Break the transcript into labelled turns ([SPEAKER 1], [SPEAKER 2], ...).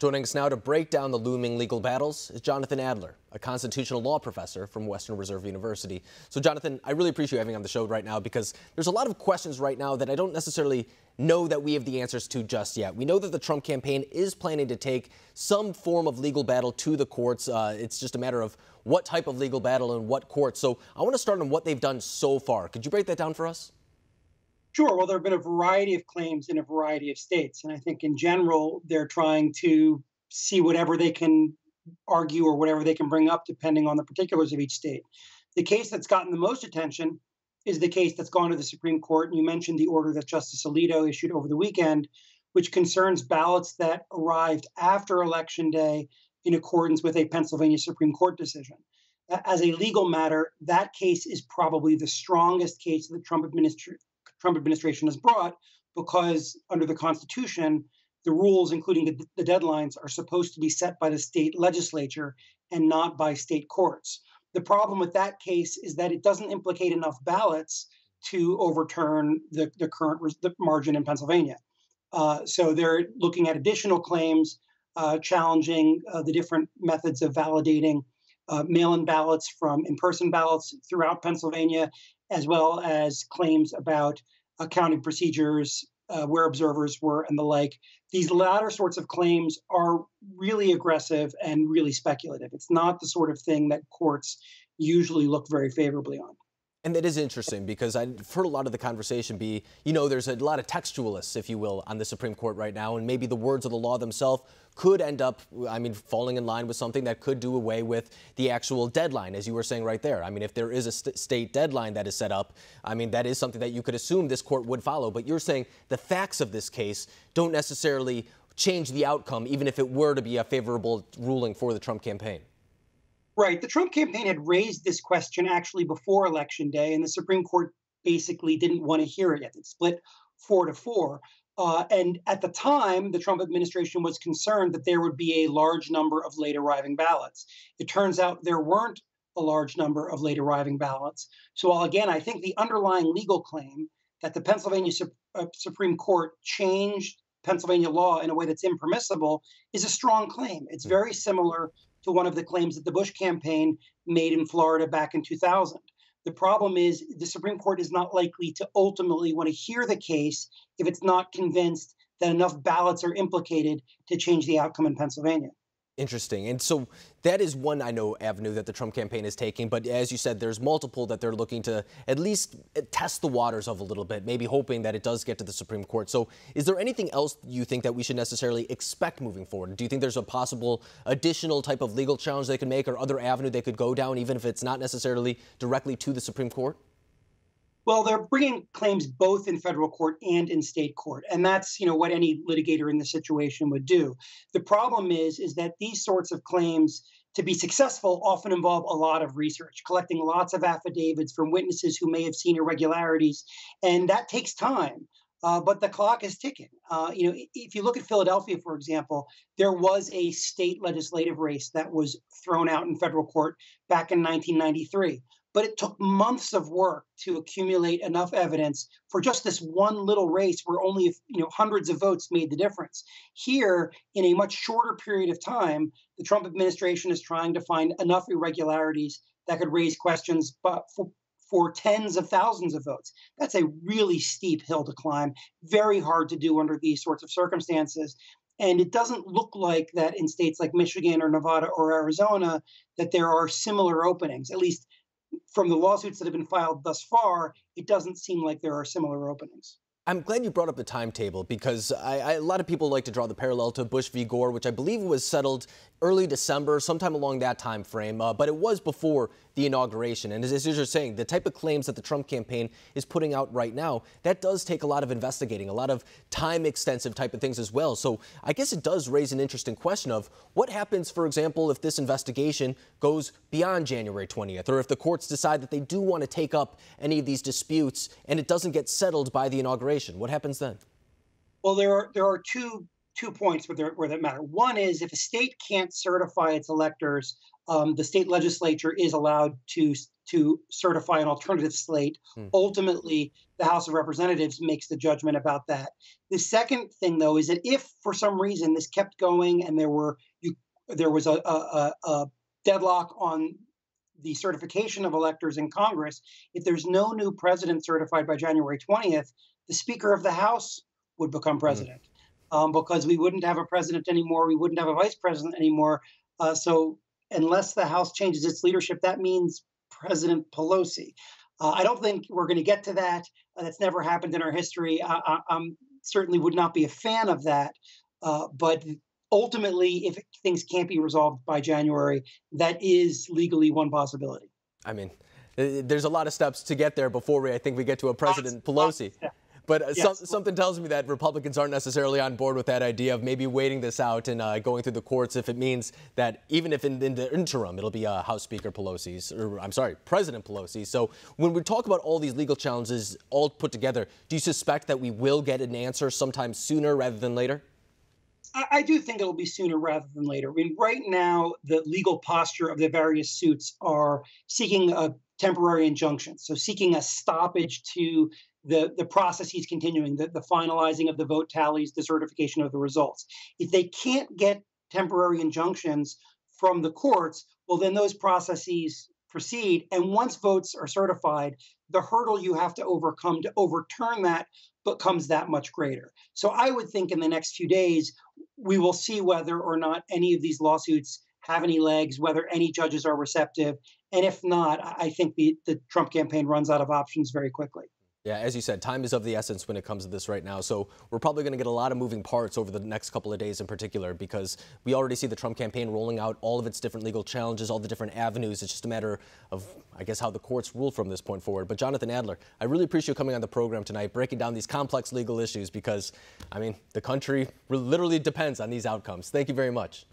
[SPEAKER 1] Joining us now to break down the looming legal battles is Jonathan Adler, a constitutional law professor from Western Reserve University. So, Jonathan, I really appreciate you having on the show right now because there's a lot of questions right now that I don't necessarily know that we have the answers to just yet. We know that the Trump campaign is planning to take some form of legal battle to the courts. Uh, it's just a matter of what type of legal battle and what court. So, I want to start on what they've done so far. Could you break that down for us?
[SPEAKER 2] Sure. Well, there have been a variety of claims in a variety of states. And I think in general, they're trying to see whatever they can argue or whatever they can bring up, depending on the particulars of each state. The case that's gotten the most attention is the case that's gone to the Supreme Court. And you mentioned the order that Justice Alito issued over the weekend, which concerns ballots that arrived after Election Day in accordance with a Pennsylvania Supreme Court decision. As a legal matter, that case is probably the strongest case of the Trump administration Trump administration has brought, because under the Constitution, the rules, including the, the deadlines, are supposed to be set by the state legislature and not by state courts. The problem with that case is that it doesn't implicate enough ballots to overturn the, the current res- the margin in Pennsylvania. Uh, so they're looking at additional claims, uh, challenging uh, the different methods of validating uh, mail in ballots from in person ballots throughout Pennsylvania as well as claims about accounting procedures, uh, where observers were, and the like. These latter sorts of claims are really aggressive and really speculative. It's not the sort of thing that courts usually look very favorably on.
[SPEAKER 1] And that is interesting because I've heard a lot of the conversation be, you know, there's a lot of textualists, if you will, on the Supreme Court right now, and maybe the words of the law themselves could end up, I mean, falling in line with something that could do away with the actual deadline, as you were saying right there. I mean, if there is a st state deadline that is set up, I mean, that is something that you could assume this court would follow. But you're saying the facts of this case don't necessarily change the outcome, even if it were to be a favorable ruling for the Trump campaign.
[SPEAKER 2] Right. The Trump campaign had raised this question actually before Election Day, and the Supreme Court basically didn't want to hear it yet. It split four to four. Uh, and at the time, the Trump administration was concerned that there would be a large number of late arriving ballots. It turns out there weren't a large number of late arriving ballots. So, while again, I think the underlying legal claim that the Pennsylvania Sup- uh, Supreme Court changed Pennsylvania law in a way that's impermissible is a strong claim. It's very similar to one of the claims that the Bush campaign made in Florida back in 2000. The problem is the Supreme Court is not likely to ultimately want to hear the case if it's not convinced that enough ballots are implicated to change the
[SPEAKER 1] outcome in Pennsylvania. Interesting. And so that is one I know avenue that the Trump campaign is taking. But as you said, there's multiple that they're looking to at least eh, test the waters of a little bit, maybe hoping that it does get to the Supreme Court. So is there anything else you think that we should necessarily expect moving forward? Do you think there's a possible additional type of legal challenge they could make or other avenue they could go down, even if it's not necessarily directly to the Supreme Court?
[SPEAKER 2] Well, they're bringing claims both in federal court and in state court, and that's you know what any litigator in the situation would do. The problem is is that these sorts of claims to be successful often involve a lot of research, collecting lots of affidavits from witnesses who may have seen irregularities, and that takes time. Uh, but the clock is ticking. Uh, you know, if you look at Philadelphia, for example, there was a state legislative race that was thrown out in federal court back in 1993. But it took months of work to accumulate enough evidence for just this one little race where only you know hundreds of votes made the difference. Here, in a much shorter period of time, the Trump administration is trying to find enough irregularities that could raise questions but for, for tens of thousands of votes. That's a really steep hill to climb, very hard to do under these sorts of circumstances. And it doesn't look like that in states like Michigan or Nevada or Arizona that there are similar openings. At least from the lawsuits that have been filed thus far, it doesn't seem like there are similar openings.
[SPEAKER 1] I'm glad you brought up the timetable because I, I, a lot of people like to draw the parallel to Bush v. Gore, which I believe was settled early December, sometime along that time frame. Uh, but it was before the inauguration. And as, as you're saying, the type of claims that the Trump campaign is putting out right now, that does take a lot of investigating, a lot of time extensive type of things as well. So I guess it does raise an interesting question of what happens, for example, if this investigation goes beyond January 20th, or if the courts decide that they do want to take up any of these disputes and it doesn't get settled by the inauguration. What happens then?
[SPEAKER 2] Well, there are there are two two points where, there, where that matter. One is if a state can't certify its electors, um, the state legislature is allowed to to certify an alternative slate. Hmm. Ultimately, the House of Representatives makes the judgment about that. The second thing, though, is that if for some reason this kept going and there were you there was a, a, a deadlock on the certification of electors in Congress, if there's no new president certified by January 20th, the Speaker of the House would become mm-hmm. president mm-hmm. um, because we wouldn't have a president anymore. We wouldn't have a vice president anymore. Uh, so, unless the House changes its leadership, that means President Pelosi. Uh, I don't think we're going to get to that. Uh, that's never happened in our history. I, I I'm, certainly would not be a fan of that. Uh, but ultimately, if things can't be resolved by January, that is legally one possibility.
[SPEAKER 1] I mean, there's a lot of steps to get there before we, I think, we get to a President Pelosi. But uh, yes. something tells me that Republicans aren't necessarily on board with that idea of maybe waiting this out and uh, going through the courts if it means that even if in, in the interim it'll be uh, House Speaker Pelosi's, or I'm sorry, President Pelosi. So when we talk about all these legal challenges all put together, do you suspect that we will get an answer sometime sooner rather than later?
[SPEAKER 2] I do think it'll be sooner rather than later. I mean, right now, the legal posture of the various suits are seeking a temporary injunction, so seeking a stoppage to the, the process continuing, the, the finalizing of the vote tallies, the certification of the results. If they can't get temporary injunctions from the courts, well, then those processes proceed. And once votes are certified, the hurdle you have to overcome to overturn that becomes that much greater. So I would think in the next few days, we will see whether or not any of these lawsuits have any legs, whether any judges are receptive. And if not, I think the, the Trump campaign runs out of options very quickly.
[SPEAKER 1] Yeah, as you said, time is of the essence when it comes to this right now. So we're probably going to get a lot of moving parts over the next couple of days in particular, because we already see the Trump campaign rolling out all of its different legal challenges, all the different avenues. It's just a matter of, I guess, how the courts rule from this point forward. But Jonathan Adler, I really appreciate you coming on the program tonight, breaking down these complex legal issues, because, I mean, the country literally depends on these outcomes. Thank you very much.